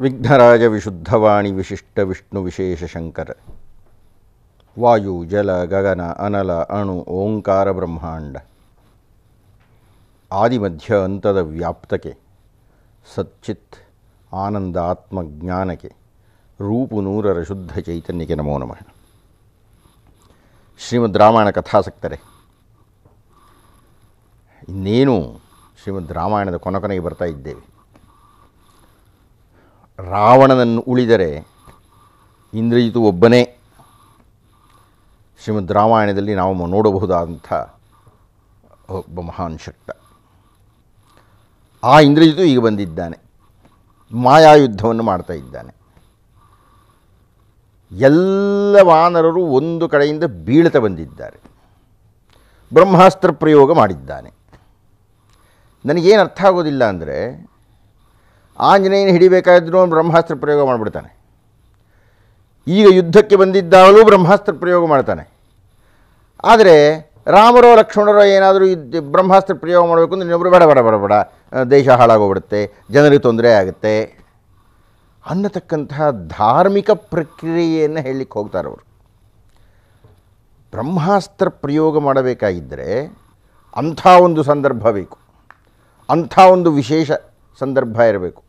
विघ्नराज विशुद्धवाणी विशिष्ट विष्णु विशेष शंकर वायु जल गगन ಅನಲ ಅಣು ಓಂಕಾರ ಬ್ರಹ್ಮಾಂಡ ಆದಿಮಧ್ಯ ಅಂತದ ವ್ಯಾಪ್ತಕ್ಕೆ ಸಚ್ಚಿತ್ ಆನಂದ ಆತ್ಮಜ್ಞಾನಕ್ಕೆ ರೂಪುನೂರರ ಶುದ್ಧ ಚೈತನ್ಯಕ್ಕೆ ನಮೋ ನಮಃ ಶ್ರೀಮದ್ ರಾಮಾಯಣ ಕಥಾಸಕ್ತರೆ ಇನ್ನೇನು ಶ್ರೀಮದ್ ರಾಮಾಯಣದ ಕೊನೆಗೆ ಬರ್ತಾ ಇದ್ದೇವೆ ರಾವಣನನ್ನು ಉಳಿದರೆ ಇಂದ್ರಜಿತು ಒಬ್ಬನೇ ಶ್ರೀಮದ್ ರಾಮಾಯಣದಲ್ಲಿ ನಾವು ನೋಡಬಹುದಾದಂಥ ಒಬ್ಬ ಮಹಾನ್ ಶಕ್ತ ಆ ಇಂದ್ರಜಿತು ಈಗ ಬಂದಿದ್ದಾನೆ ಮಾಯಾ ಯುದ್ಧವನ್ನು ಮಾಡ್ತಾ ಇದ್ದಾನೆ ಎಲ್ಲ ವಾನರರು ಒಂದು ಕಡೆಯಿಂದ ಬೀಳತ ಬಂದಿದ್ದಾರೆ ಬ್ರಹ್ಮಾಸ್ತ್ರ ಪ್ರಯೋಗ ಮಾಡಿದ್ದಾನೆ ನನಗೇನು ಅರ್ಥ ಆಗೋದಿಲ್ಲ ಅಂದರೆ ಆಂಜನೇಯನ ಹಿಡಿಬೇಕಾದ್ರೂ ಬ್ರಹ್ಮಾಸ್ತ್ರ ಪ್ರಯೋಗ ಮಾಡಿಬಿಡ್ತಾನೆ ಈಗ ಯುದ್ಧಕ್ಕೆ ಬಂದಿದ್ದಾಗಲೂ ಬ್ರಹ್ಮಾಸ್ತ್ರ ಪ್ರಯೋಗ ಮಾಡ್ತಾನೆ ಆದರೆ ರಾಮರೋ ಲಕ್ಷ್ಮಣರೋ ಏನಾದರೂ ಯುದ್ಧ ಬ್ರಹ್ಮಾಸ್ತ್ರ ಪ್ರಯೋಗ ಮಾಡಬೇಕು ಅಂದರೆ ಇನ್ನೊಬ್ಬರು ಬೇಡ ಬೇಡ ಬೇಡ ಬೇಡ ದೇಶ ಹಾಳಾಗೋಗ್ಬಿಡುತ್ತೆ ಜನರಿಗೆ ತೊಂದರೆ ಆಗುತ್ತೆ ಅನ್ನತಕ್ಕಂತಹ ಧಾರ್ಮಿಕ ಪ್ರಕ್ರಿಯೆಯನ್ನು ಹೇಳಲಿಕ್ಕೆ ಹೋಗ್ತಾರೆ ಅವರು ಬ್ರಹ್ಮಾಸ್ತ್ರ ಪ್ರಯೋಗ ಮಾಡಬೇಕಾಗಿದ್ದರೆ ಅಂಥ ಒಂದು ಸಂದರ್ಭ ಬೇಕು ಅಂಥ ಒಂದು ವಿಶೇಷ ಸಂದರ್ಭ ಇರಬೇಕು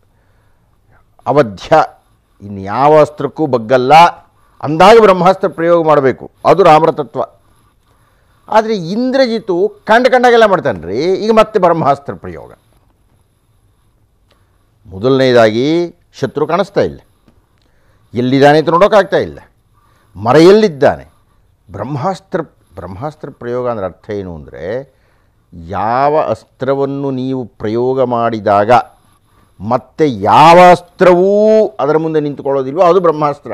ಅವಧ್ಯ ಇನ್ಯಾವ ಅಸ್ತ್ರಕ್ಕೂ ಬಗ್ಗಲ್ಲ ಅಂದಾಗ ಬ್ರಹ್ಮಾಸ್ತ್ರ ಪ್ರಯೋಗ ಮಾಡಬೇಕು ಅದು ರಾಮರತತ್ವ ಆದರೆ ಇಂದ್ರಜಿತು ಕಂಡ ಕಂಡಾಗೆಲ್ಲ ಮಾಡ್ತಾನೆ ರೀ ಈಗ ಮತ್ತೆ ಬ್ರಹ್ಮಾಸ್ತ್ರ ಪ್ರಯೋಗ ಮೊದಲನೇದಾಗಿ ಶತ್ರು ಕಾಣಿಸ್ತಾ ಇಲ್ಲ ಎಲ್ಲಿದ್ದಾನೆ ಅಂತ ನೋಡೋಕ್ಕಾಗ್ತಾ ಇಲ್ಲ ಮರೆಯಲ್ಲಿದ್ದಾನೆ ಬ್ರಹ್ಮಾಸ್ತ್ರ ಬ್ರಹ್ಮಾಸ್ತ್ರ ಪ್ರಯೋಗ ಅಂದರೆ ಅರ್ಥ ಏನು ಅಂದರೆ ಯಾವ ಅಸ್ತ್ರವನ್ನು ನೀವು ಪ್ರಯೋಗ ಮಾಡಿದಾಗ ಮತ್ತೆ ಯಾವ ಅಸ್ತ್ರವೂ ಅದರ ಮುಂದೆ ನಿಂತುಕೊಳ್ಳೋದಿಲ್ವೋ ಅದು ಬ್ರಹ್ಮಾಸ್ತ್ರ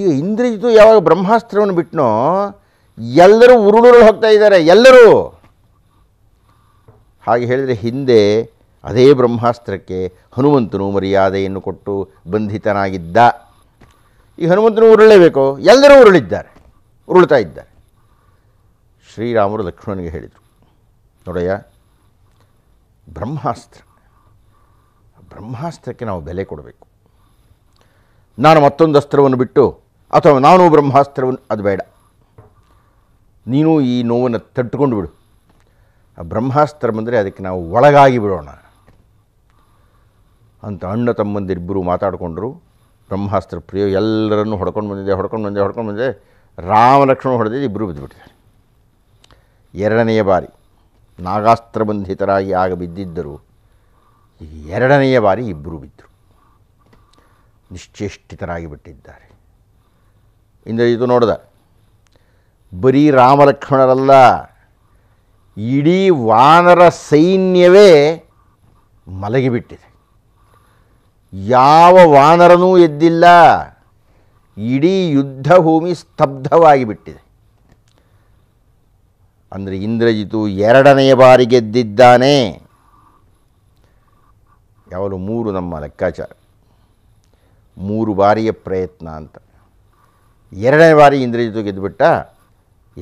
ಈಗ ಇಂದ್ರಜಿತು ಯಾವಾಗ ಬ್ರಹ್ಮಾಸ್ತ್ರವನ್ನು ಬಿಟ್ಟನೋ ಎಲ್ಲರೂ ಉರುಳುರು ಹೋಗ್ತಾ ಇದ್ದಾರೆ ಎಲ್ಲರೂ ಹಾಗೆ ಹೇಳಿದರೆ ಹಿಂದೆ ಅದೇ ಬ್ರಹ್ಮಾಸ್ತ್ರಕ್ಕೆ ಹನುಮಂತನು ಮರ್ಯಾದೆಯನ್ನು ಕೊಟ್ಟು ಬಂಧಿತನಾಗಿದ್ದ ಈ ಹನುಮಂತನು ಉರುಳಲೇಬೇಕು ಎಲ್ಲರೂ ಉರುಳಿದ್ದಾರೆ ಉರುಳ್ತಾ ಇದ್ದಾರೆ ಶ್ರೀರಾಮರು ಲಕ್ಷ್ಮಣನಿಗೆ ಹೇಳಿದರು ನೋಡಯ್ಯ ಬ್ರಹ್ಮಾಸ್ತ್ರ ಬ್ರಹ್ಮಾಸ್ತ್ರಕ್ಕೆ ನಾವು ಬೆಲೆ ಕೊಡಬೇಕು ನಾನು ಮತ್ತೊಂದು ಅಸ್ತ್ರವನ್ನು ಬಿಟ್ಟು ಅಥವಾ ನಾನು ಬ್ರಹ್ಮಾಸ್ತ್ರವನ್ನು ಅದು ಬೇಡ ನೀನು ಈ ನೋವನ್ನು ತಟ್ಟುಕೊಂಡು ಬಿಡು ಆ ಬ್ರಹ್ಮಾಸ್ತ್ರ ಬಂದರೆ ಅದಕ್ಕೆ ನಾವು ಒಳಗಾಗಿ ಬಿಡೋಣ ಅಂತ ಅಣ್ಣ ತಮ್ಮಂದಿರಿಬ್ಬರು ಮಾತಾಡಿಕೊಂಡ್ರು ಬ್ರಹ್ಮಾಸ್ತ್ರ ಪ್ರಿಯ ಎಲ್ಲರನ್ನು ಹೊಡ್ಕೊಂಡು ಬಂದಿದೆ ಹೊಡ್ಕೊಂಡು ಬಂದಿದೆ ಹೊಡ್ಕೊಂಡು ಬಂದಿದೆ ರಾಮ ಲಕ್ಷ್ಮಣ ಹೊಡೆದಿದ್ದು ಇಬ್ಬರು ಬಿದ್ದುಬಿಟ್ಟಿದ್ದಾರೆ ಎರಡನೆಯ ಬಾರಿ ನಾಗಾಸ್ತ್ರ ಬಂಧಿತರಾಗಿ ಆಗ ಬಿದ್ದಿದ್ದರು ಎರಡನೆಯ ಬಾರಿ ಇಬ್ಬರು ಬಿದ್ದರು ನಿಶ್ಚೇಷ್ಟಿತರಾಗಿ ಬಿಟ್ಟಿದ್ದಾರೆ ಇಂದ ಇದು ನೋಡಿದ ಬರೀ ರಾಮಲಕ್ಷ್ಮಣರಲ್ಲ ಇಡೀ ವಾನರ ಸೈನ್ಯವೇ ಮಲಗಿಬಿಟ್ಟಿದೆ ಯಾವ ವಾನರನೂ ಎದ್ದಿಲ್ಲ ಇಡೀ ಯುದ್ಧಭೂಮಿ ಸ್ತಬ್ಧವಾಗಿಬಿಟ್ಟಿದೆ ಅಂದರೆ ಇಂದ್ರಜಿತು ಎರಡನೆಯ ಬಾರಿ ಗೆದ್ದಿದ್ದಾನೆ ಯಾವಾಗಲೂ ಮೂರು ನಮ್ಮ ಲೆಕ್ಕಾಚಾರ ಮೂರು ಬಾರಿಯ ಪ್ರಯತ್ನ ಅಂತ ಎರಡನೇ ಬಾರಿ ಇಂದ್ರಜಿತು ಗೆದ್ದುಬಿಟ್ಟ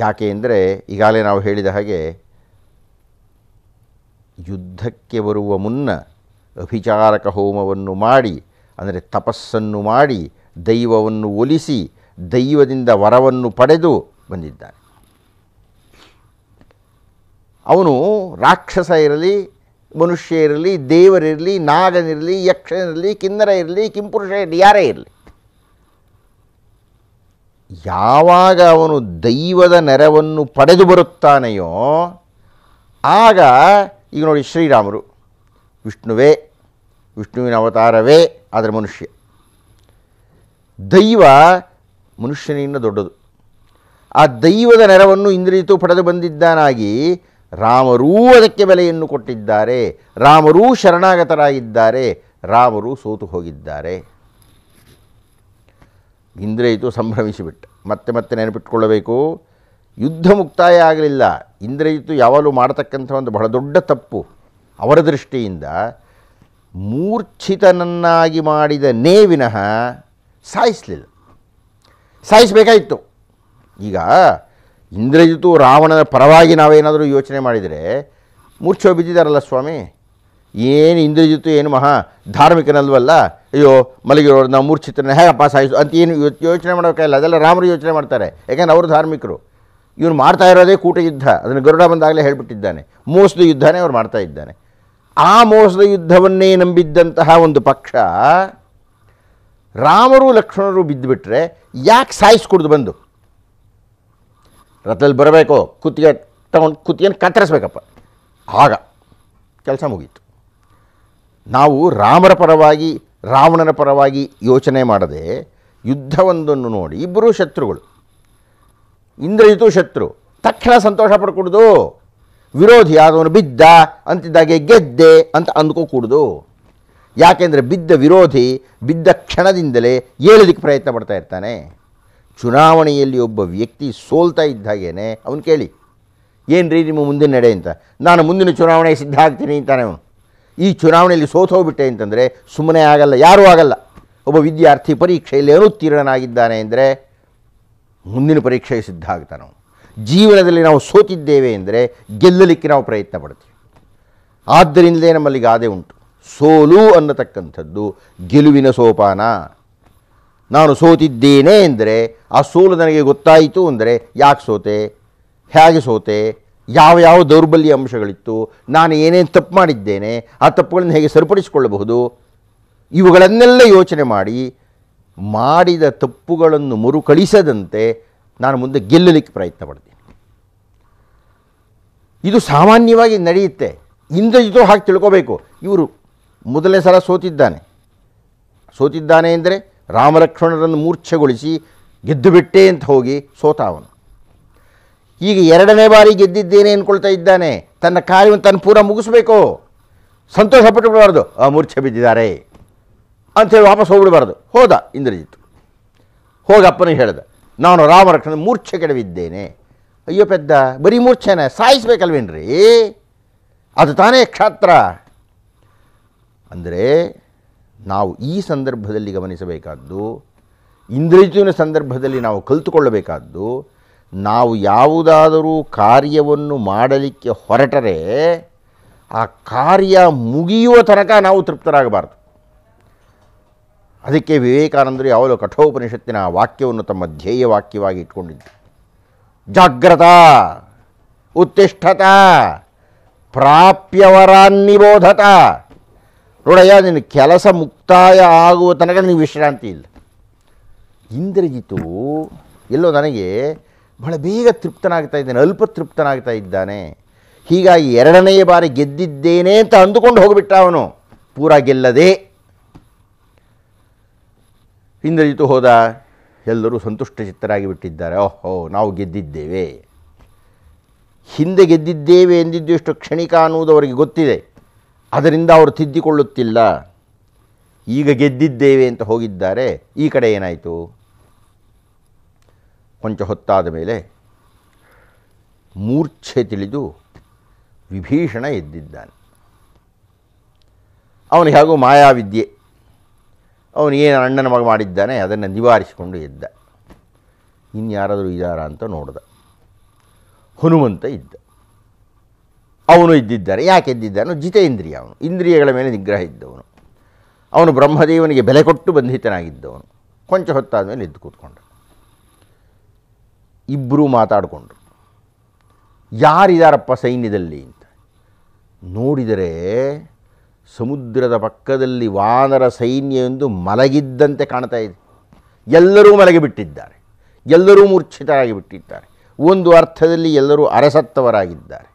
ಯಾಕೆ ಅಂದರೆ ಈಗಾಗಲೇ ನಾವು ಹೇಳಿದ ಹಾಗೆ ಯುದ್ಧಕ್ಕೆ ಬರುವ ಮುನ್ನ ಅಭಿಚಾರಕ ಹೋಮವನ್ನು ಮಾಡಿ ಅಂದರೆ ತಪಸ್ಸನ್ನು ಮಾಡಿ ದೈವವನ್ನು ಒಲಿಸಿ ದೈವದಿಂದ ವರವನ್ನು ಪಡೆದು ಬಂದಿದ್ದಾನೆ ಅವನು ರಾಕ್ಷಸ ಇರಲಿ ಮನುಷ್ಯ ಇರಲಿ ದೇವರಿರಲಿ ನಾಗನಿರಲಿ ಯಕ್ಷನಿರಲಿ ಕಿನ್ನರ ಇರಲಿ ಕಿಂಪುರುಷ ಇರಲಿ ಯಾರೇ ಇರಲಿ ಯಾವಾಗ ಅವನು ದೈವದ ನೆರವನ್ನು ಪಡೆದು ಬರುತ್ತಾನೆಯೋ ಆಗ ಈಗ ನೋಡಿ ಶ್ರೀರಾಮರು ವಿಷ್ಣುವೇ ವಿಷ್ಣುವಿನ ಅವತಾರವೇ ಆದರೆ ಮನುಷ್ಯ ದೈವ ಮನುಷ್ಯನಿಂದ ದೊಡ್ಡದು ಆ ದೈವದ ನೆರವನ್ನು ಇಂದ್ರಿಯಿತು ಪಡೆದು ಬಂದಿದ್ದಾನಾಗಿ ರಾಮರೂ ಅದಕ್ಕೆ ಬೆಲೆಯನ್ನು ಕೊಟ್ಟಿದ್ದಾರೆ ರಾಮರೂ ಶರಣಾಗತರಾಗಿದ್ದಾರೆ ರಾಮರು ಸೋತು ಹೋಗಿದ್ದಾರೆ ಇಂದ್ರಯಿತು ಸಂಭ್ರಮಿಸಿಬಿಟ್ಟ ಮತ್ತೆ ಮತ್ತೆ ನೆನಪಿಟ್ಕೊಳ್ಳಬೇಕು ಯುದ್ಧ ಮುಕ್ತಾಯ ಆಗಲಿಲ್ಲ ಇಂದ್ರಯಿತು ಯಾವಾಗಲೂ ಮಾಡತಕ್ಕಂಥ ಒಂದು ಬಹಳ ದೊಡ್ಡ ತಪ್ಪು ಅವರ ದೃಷ್ಟಿಯಿಂದ ಮೂರ್ಛಿತನನ್ನಾಗಿ ಮಾಡಿದ ನೇವಿನಃ ಸಾಯಿಸಲಿಲ್ಲ ಸಾಯಿಸಬೇಕಾಯಿತು ಈಗ ಇಂದ್ರಜಿತು ರಾವಣನ ಪರವಾಗಿ ನಾವೇನಾದರೂ ಯೋಚನೆ ಮಾಡಿದರೆ ಮೂರ್ಛೆ ಬಿದ್ದಿದ್ದಾರಲ್ಲ ಸ್ವಾಮಿ ಏನು ಇಂದ್ರಜಿತು ಏನು ಮಹಾ ಧಾರ್ಮಿಕನಲ್ವಲ್ಲ ಅಯ್ಯೋ ಮಲಗಿರೋರು ನಾವು ಮೂರ್ಛಿತನ ಹೇಗಪ್ಪ ಸಾಯಿಸು ಅಂತ ಏನು ಯೋಚನೆ ಮಾಡೋಕ್ಕಾಗಿಲ್ಲ ಅದೆಲ್ಲ ರಾಮರು ಯೋಚನೆ ಮಾಡ್ತಾರೆ ಯಾಕೆಂದ್ರೆ ಅವರು ಧಾರ್ಮಿಕರು ಇವನು ಮಾಡ್ತಾ ಇರೋದೇ ಕೂಟ ಯುದ್ಧ ಅದನ್ನು ಗರುಡ ಬಂದಾಗಲೇ ಹೇಳಿಬಿಟ್ಟಿದ್ದಾನೆ ಮೋಸದ ಯುದ್ಧನೇ ಅವ್ರು ಮಾಡ್ತಾ ಇದ್ದಾನೆ ಆ ಮೋಸದ ಯುದ್ಧವನ್ನೇ ನಂಬಿದ್ದಂತಹ ಒಂದು ಪಕ್ಷ ರಾಮರು ಲಕ್ಷ್ಮಣರು ಬಿದ್ದುಬಿಟ್ರೆ ಯಾಕೆ ಸಾಯಿಸ್ಕೊಡ್ದು ಬಂದು ರಥದಲ್ಲಿ ಬರಬೇಕು ಕುತ್ತಿಗೆ ತಗೊಂಡು ಕುತ್ತಿಗೆನ ಕತ್ತರಿಸ್ಬೇಕಪ್ಪ ಆಗ ಕೆಲಸ ಮುಗೀತು ನಾವು ರಾಮರ ಪರವಾಗಿ ರಾವಣನ ಪರವಾಗಿ ಯೋಚನೆ ಮಾಡದೆ ಯುದ್ಧವೊಂದನ್ನು ನೋಡಿ ಇಬ್ಬರೂ ಶತ್ರುಗಳು ಇಂದ್ರಜಿತು ಶತ್ರು ತಕ್ಷಣ ಸಂತೋಷ ಪಡ್ಕೊಡ್ದು ವಿರೋಧಿ ಆದವನು ಬಿದ್ದ ಅಂತಿದ್ದಾಗೆ ಗೆದ್ದೆ ಅಂತ ಅಂದ್ಕೋಕೂಡ್ದು ಯಾಕೆಂದರೆ ಬಿದ್ದ ವಿರೋಧಿ ಬಿದ್ದ ಕ್ಷಣದಿಂದಲೇ ಏಳೋದಕ್ಕೆ ಪ್ರಯತ್ನ ಪಡ್ತಾ ಇರ್ತಾನೆ ಚುನಾವಣೆಯಲ್ಲಿ ಒಬ್ಬ ವ್ಯಕ್ತಿ ಸೋಲ್ತಾ ಇದ್ದಾಗೇನೆ ಅವನು ಕೇಳಿ ಏನು ರೀ ನಿಮ್ಮ ಮುಂದಿನ ನಡೆ ಅಂತ ನಾನು ಮುಂದಿನ ಚುನಾವಣೆ ಸಿದ್ಧ ಆಗ್ತೀನಿ ಅಂತಾನೆ ಅವನು ಈ ಚುನಾವಣೆಯಲ್ಲಿ ಸೋತೋಗ್ಬಿಟ್ಟೆ ಅಂತಂದರೆ ಸುಮ್ಮನೆ ಆಗಲ್ಲ ಯಾರೂ ಆಗಲ್ಲ ಒಬ್ಬ ವಿದ್ಯಾರ್ಥಿ ಪರೀಕ್ಷೆಯಲ್ಲಿ ಅನುತ್ತೀರ್ಣನಾಗಿದ್ದಾನೆ ಅಂದರೆ ಮುಂದಿನ ಪರೀಕ್ಷೆಗೆ ಸಿದ್ಧ ಆಗ್ತಾನೆ ಅವನು ಜೀವನದಲ್ಲಿ ನಾವು ಸೋತಿದ್ದೇವೆ ಎಂದರೆ ಗೆಲ್ಲಲಿಕ್ಕೆ ನಾವು ಪ್ರಯತ್ನ ಪಡ್ತೀವಿ ಆದ್ದರಿಂದಲೇ ನಮ್ಮಲ್ಲಿ ಗಾದೆ ಉಂಟು ಸೋಲು ಅನ್ನತಕ್ಕಂಥದ್ದು ಗೆಲುವಿನ ಸೋಪಾನ ನಾನು ಸೋತಿದ್ದೇನೆ ಎಂದರೆ ಆ ಸೋಲು ನನಗೆ ಗೊತ್ತಾಯಿತು ಅಂದರೆ ಯಾಕೆ ಸೋತೆ ಹೇಗೆ ಸೋತೆ ಯಾವ ಯಾವ ದೌರ್ಬಲ್ಯ ಅಂಶಗಳಿತ್ತು ನಾನು ಏನೇನು ತಪ್ಪು ಮಾಡಿದ್ದೇನೆ ಆ ತಪ್ಪುಗಳನ್ನು ಹೇಗೆ ಸರಿಪಡಿಸಿಕೊಳ್ಳಬಹುದು ಇವುಗಳನ್ನೆಲ್ಲ ಯೋಚನೆ ಮಾಡಿ ಮಾಡಿದ ತಪ್ಪುಗಳನ್ನು ಮರುಕಳಿಸದಂತೆ ನಾನು ಮುಂದೆ ಗೆಲ್ಲಲಿಕ್ಕೆ ಪ್ರಯತ್ನ ಪಡ್ತೀನಿ ಇದು ಸಾಮಾನ್ಯವಾಗಿ ನಡೆಯುತ್ತೆ ಇಂದ್ರಜಿತು ಹಾಗೆ ತಿಳ್ಕೋಬೇಕು ಇವರು ಮೊದಲನೇ ಸಲ ಸೋತಿದ್ದಾನೆ ಸೋತಿದ್ದಾನೆ ಅಂದರೆ ರಾಮಲಕ್ಷ್ಮಣರನ್ನು ಮೂರ್ಛೆಗೊಳಿಸಿ ಬಿಟ್ಟೆ ಅಂತ ಹೋಗಿ ಸೋತ ಅವನು ಈಗ ಎರಡನೇ ಬಾರಿ ಗೆದ್ದಿದ್ದೇನೆ ಅಂದ್ಕೊಳ್ತಾ ಇದ್ದಾನೆ ತನ್ನ ಕಾರ್ಯವನ್ನು ತನ್ನ ಪೂರ ಮುಗಿಸ್ಬೇಕು ಸಂತೋಷ ಪಟ್ಟುಬಿಡಬಾರ್ದು ಆ ಮೂರ್ಛೆ ಬಿದ್ದಿದ್ದಾರೆ ಅಂಥೇಳಿ ವಾಪಸ್ ಹೋಗ್ಬಿಡಬಾರ್ದು ಹೋದ ಇಂದ್ರಜಿತ್ ಹೋಗಪ್ಪನೇ ಹೇಳಿದೆ ನಾನು ರಾಮರಕ್ಷಣ ಮೂರ್ಛೆ ಕೆಡವಿದ್ದೇನೆ ಅಯ್ಯೋ ಪೆದ್ದ ಬರೀ ಮೂರ್ಛೆನ ಸಾಯಿಸ್ಬೇಕಲ್ವೇನ್ರಿ ಅದು ತಾನೇ ಕ್ಷಾತ್ರ ಅಂದರೆ ನಾವು ಈ ಸಂದರ್ಭದಲ್ಲಿ ಗಮನಿಸಬೇಕಾದ್ದು ಇಂದ್ರಜುವಿನ ಸಂದರ್ಭದಲ್ಲಿ ನಾವು ಕಲಿತುಕೊಳ್ಳಬೇಕಾದ್ದು ನಾವು ಯಾವುದಾದರೂ ಕಾರ್ಯವನ್ನು ಮಾಡಲಿಕ್ಕೆ ಹೊರಟರೆ ಆ ಕಾರ್ಯ ಮುಗಿಯುವ ತನಕ ನಾವು ತೃಪ್ತರಾಗಬಾರ್ದು ಅದಕ್ಕೆ ವಿವೇಕಾನಂದರು ಯಾವಾಗಲೂ ಕಠೋಪನಿಷತ್ತಿನ ವಾಕ್ಯವನ್ನು ತಮ್ಮ ಧ್ಯೇಯ ವಾಕ್ಯವಾಗಿ ಇಟ್ಕೊಂಡಿದ್ದರು ಜಾಗ್ರತ ಉತ್ತಿಷ್ಠತ ಪ್ರಾಪ್ಯವರಾನ್ನಿಬೋಧತ ನೋಡಯ್ಯ ನಿನ್ನ ಕೆಲಸ ಮುಕ್ತಾಯ ಆಗುವ ತನಕ ನಿನಗೆ ವಿಶ್ರಾಂತಿ ಇಲ್ಲ ಇಂದ್ರಜಿತು ಎಲ್ಲೋ ನನಗೆ ಬಹಳ ಬೇಗ ತೃಪ್ತನಾಗ್ತಾ ಇದ್ದಾನೆ ಅಲ್ಪ ತೃಪ್ತನಾಗ್ತಾ ಇದ್ದಾನೆ ಹೀಗಾಗಿ ಎರಡನೆಯ ಬಾರಿ ಗೆದ್ದಿದ್ದೇನೆ ಅಂತ ಅಂದುಕೊಂಡು ಹೋಗಿಬಿಟ್ಟ ಅವನು ಪೂರ ಗೆಲ್ಲದೆ ಹಿಂದರಿತು ಹೋದ ಎಲ್ಲರೂ ಸಂತುಷ್ಟ ಬಿಟ್ಟಿದ್ದಾರೆ ಓಹೋ ನಾವು ಗೆದ್ದಿದ್ದೇವೆ ಹಿಂದೆ ಗೆದ್ದಿದ್ದೇವೆ ಎಂದಿದ್ದು ಎಷ್ಟು ಕ್ಷಣಿಕ ಅನ್ನುವುದು ಅವರಿಗೆ ಗೊತ್ತಿದೆ ಅದರಿಂದ ಅವರು ತಿದ್ದಿಕೊಳ್ಳುತ್ತಿಲ್ಲ ಈಗ ಗೆದ್ದಿದ್ದೇವೆ ಅಂತ ಹೋಗಿದ್ದಾರೆ ಈ ಕಡೆ ಏನಾಯಿತು ಕೊಂಚ ಹೊತ್ತಾದ ಮೇಲೆ ಮೂರ್ಛೆ ತಿಳಿದು ವಿಭೀಷಣ ಎದ್ದಿದ್ದಾನೆ ಅವನಿಗೆ ಹಾಗೂ ಮಾಯಾವಿದ್ಯೆ ಅವನು ಏನು ಅಣ್ಣನ ಮಗ ಮಾಡಿದ್ದಾನೆ ಅದನ್ನು ನಿವಾರಿಸಿಕೊಂಡು ಇದ್ದ ಇನ್ಯಾರಾದರೂ ಇದಾರ ಅಂತ ನೋಡಿದ ಹನುಮಂತ ಇದ್ದ ಅವನು ಇದ್ದಿದ್ದಾನೆ ಯಾಕೆ ಎದ್ದಿದ್ದಾನು ಜಿತೇಂದ್ರಿಯ ಅವನು ಇಂದ್ರಿಯಗಳ ಮೇಲೆ ನಿಗ್ರಹ ಇದ್ದವನು ಅವನು ಬ್ರಹ್ಮದೇವನಿಗೆ ಬೆಲೆ ಕೊಟ್ಟು ಬಂಧಿತನಾಗಿದ್ದವನು ಕೊಂಚ ಹೊತ್ತಾದ ಮೇಲೆ ಎದ್ದು ಕೂತ್ಕೊಂಡ ಇಬ್ಬರೂ ಮಾತಾಡಿಕೊಂಡ್ರು ಯಾರಿದಾರಪ್ಪ ಸೈನ್ಯದಲ್ಲಿ ಅಂತ ನೋಡಿದರೆ ಸಮುದ್ರದ ಪಕ್ಕದಲ್ಲಿ ವಾನರ ಸೈನ್ಯ ಎಂದು ಮಲಗಿದ್ದಂತೆ ಕಾಣ್ತಾ ಇದೆ ಎಲ್ಲರೂ ಮಲಗಿಬಿಟ್ಟಿದ್ದಾರೆ ಎಲ್ಲರೂ ಮೂರ್ಛಿತರಾಗಿ ಬಿಟ್ಟಿದ್ದಾರೆ ಒಂದು ಅರ್ಥದಲ್ಲಿ ಎಲ್ಲರೂ ಅರಸತ್ತವರಾಗಿದ್ದಾರೆ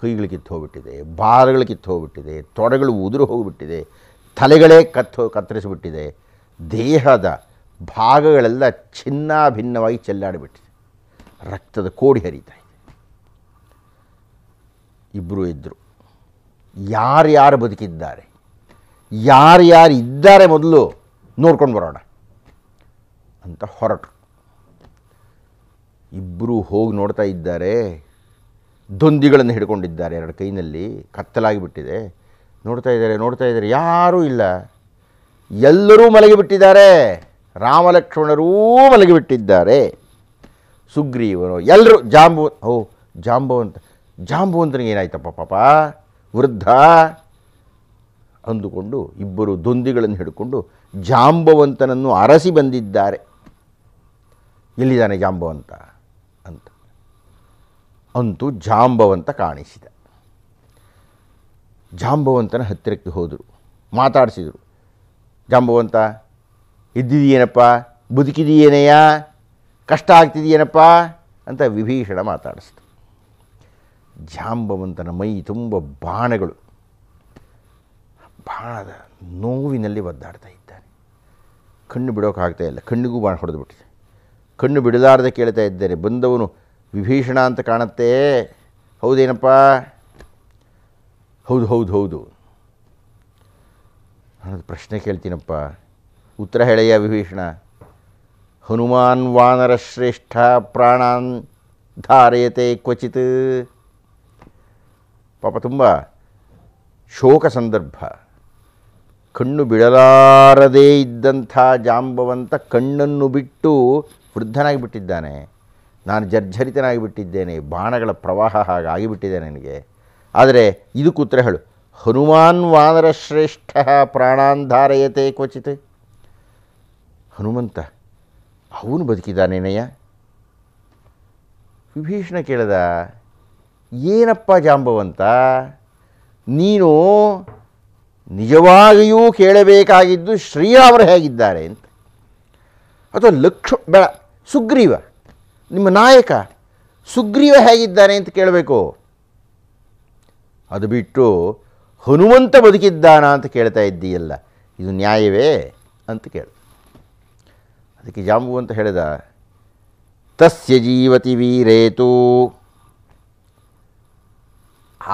ಕೈಗಳು ಕಿತ್ತು ಹೋಗ್ಬಿಟ್ಟಿದೆ ಬಾಲಗಳು ಕಿತ್ತು ಹೋಗ್ಬಿಟ್ಟಿದೆ ತೊಡೆಗಳು ಉದುರು ಹೋಗಿಬಿಟ್ಟಿದೆ ತಲೆಗಳೇ ಕತ್ತು ಕತ್ತರಿಸಿಬಿಟ್ಟಿದೆ ದೇಹದ ಭಾಗಗಳೆಲ್ಲ ಚಿನ್ನ ಭಿನ್ನವಾಗಿ ಚೆಲ್ಲಾಡಿಬಿಟ್ಟಿದೆ ರಕ್ತದ ಕೋಡಿ ಹರಿತಾ ಇದೆ ಇಬ್ಬರು ಇದ್ದರು ಯಾರ್ಯಾರು ಬದುಕಿದ್ದಾರೆ ಯಾರ್ಯಾರು ಇದ್ದಾರೆ ಮೊದಲು ನೋಡ್ಕೊಂಡು ಬರೋಣ ಅಂತ ಹೊರಟರು ಇಬ್ಬರು ಹೋಗಿ ನೋಡ್ತಾ ಇದ್ದಾರೆ ದೊಂದಿಗಳನ್ನು ಹಿಡ್ಕೊಂಡಿದ್ದಾರೆ ಎರಡು ಕೈನಲ್ಲಿ ಕತ್ತಲಾಗಿಬಿಟ್ಟಿದೆ ನೋಡ್ತಾ ಇದ್ದಾರೆ ನೋಡ್ತಾ ಇದ್ದಾರೆ ಯಾರೂ ಇಲ್ಲ ಎಲ್ಲರೂ ಮಲಗಿಬಿಟ್ಟಿದ್ದಾರೆ ರಾಮಲಕ್ಷ್ಮಣರೂ ಮಲಗಿಬಿಟ್ಟಿದ್ದಾರೆ ಸುಗ್ರೀವನು ಎಲ್ಲರೂ ಜಾಂಬು ಓ ಜಾಂಬು ಅಂತ ಏನಾಯ್ತಪ್ಪ ಪಾಪ ವೃದ್ಧ ಅಂದುಕೊಂಡು ಇಬ್ಬರು ದೊಂದಿಗಳನ್ನು ಹಿಡ್ಕೊಂಡು ಜಾಂಬವಂತನನ್ನು ಅರಸಿ ಬಂದಿದ್ದಾರೆ ಎಲ್ಲಿದ್ದಾನೆ ಜಾಂಬವಂತ ಅಂತ ಅಂತೂ ಜಾಂಬವಂತ ಕಾಣಿಸಿದ ಜಾಂಬವಂತನ ಹತ್ತಿರಕ್ಕೆ ಹೋದರು ಮಾತಾಡಿಸಿದರು ಜಾಂಬವಂತ ಇದ್ದಿದೆಯೇನಪ್ಪ ಬದುಕಿದೆಯೇನೆಯಾ ಕಷ್ಟ ಆಗ್ತಿದೆಯೇನಪ್ಪ ಅಂತ ವಿಭೀಷಣ ಮಾತಾಡಿಸ್ತು ಜಾಂಬವಂತನ ಮೈ ತುಂಬ ಬಾಣಗಳು ಬಾಣದ ನೋವಿನಲ್ಲಿ ಒದ್ದಾಡ್ತಾ ಇದ್ದಾನೆ ಕಣ್ಣು ಬಿಡೋಕ್ಕಾಗ್ತಾ ಇಲ್ಲ ಕಣ್ಣಿಗೂ ಬಾಣ ಹೊಡೆದು ಬಿಟ್ಟಿದೆ ಕಣ್ಣು ಬಿಡಲಾರದೆ ಕೇಳ್ತಾ ಇದ್ದಾರೆ ಬಂದವನು ವಿಭೀಷಣ ಅಂತ ಕಾಣತ್ತೆ ಹೌದೇನಪ್ಪ ಹೌದು ಹೌದು ಹೌದು ನಾನು ಪ್ರಶ್ನೆ ಕೇಳ್ತೀನಪ್ಪ ಉತ್ತರ ಹೇಳಯ್ಯ ವಿಭೀಷಣ ಹನುಮಾನ್ ವಾನರ ಶ್ರೇಷ್ಠ ಪ್ರಾಣಾನ್ ಧಾರಯತೆ ಕ್ವಚಿತ್ ಪಾಪ ತುಂಬ ಶೋಕ ಸಂದರ್ಭ ಕಣ್ಣು ಬಿಡಲಾರದೇ ಇದ್ದಂಥ ಜಾಂಬವಂತ ಕಣ್ಣನ್ನು ಬಿಟ್ಟು ವೃದ್ಧನಾಗಿ ಬಿಟ್ಟಿದ್ದಾನೆ ನಾನು ಜರ್ಜರಿತನಾಗಿ ಬಿಟ್ಟಿದ್ದೇನೆ ಬಾಣಗಳ ಪ್ರವಾಹ ಹಾಗಾಗಿ ನನಗೆ ಆದರೆ ಇದು ಕೂತ್ರೆ ಹೇಳು ಹನುಮಾನ್ ವಾನರ ಶ್ರೇಷ್ಠ ಪ್ರಾಣಾಂಧಾರಯತೆ ಕ್ವಚಿತ್ ಹನುಮಂತ ಅವನು ಬದುಕಿದ್ದಾನೇನಯ್ಯ ವಿಭೀಷಣ ಕೇಳದ ಏನಪ್ಪ ಜಾಂಬವಂತ ನೀನು ನಿಜವಾಗಿಯೂ ಕೇಳಬೇಕಾಗಿದ್ದು ಅವರು ಹೇಗಿದ್ದಾರೆ ಅಂತ ಅಥವಾ ಲಕ್ಷ ಬೇಡ ಸುಗ್ರೀವ ನಿಮ್ಮ ನಾಯಕ ಸುಗ್ರೀವ ಹೇಗಿದ್ದಾನೆ ಅಂತ ಕೇಳಬೇಕು ಅದು ಬಿಟ್ಟು ಹನುಮಂತ ಬದುಕಿದ್ದಾನ ಅಂತ ಕೇಳ್ತಾ ಇದ್ದೀಯಲ್ಲ ಇದು ನ್ಯಾಯವೇ ಅಂತ ಕೇಳ ಅದಕ್ಕೆ ಜಾಂಬು ಅಂತ ಹೇಳಿದ ತಸ್ಯ ಜೀವತಿ ವೀರೇತು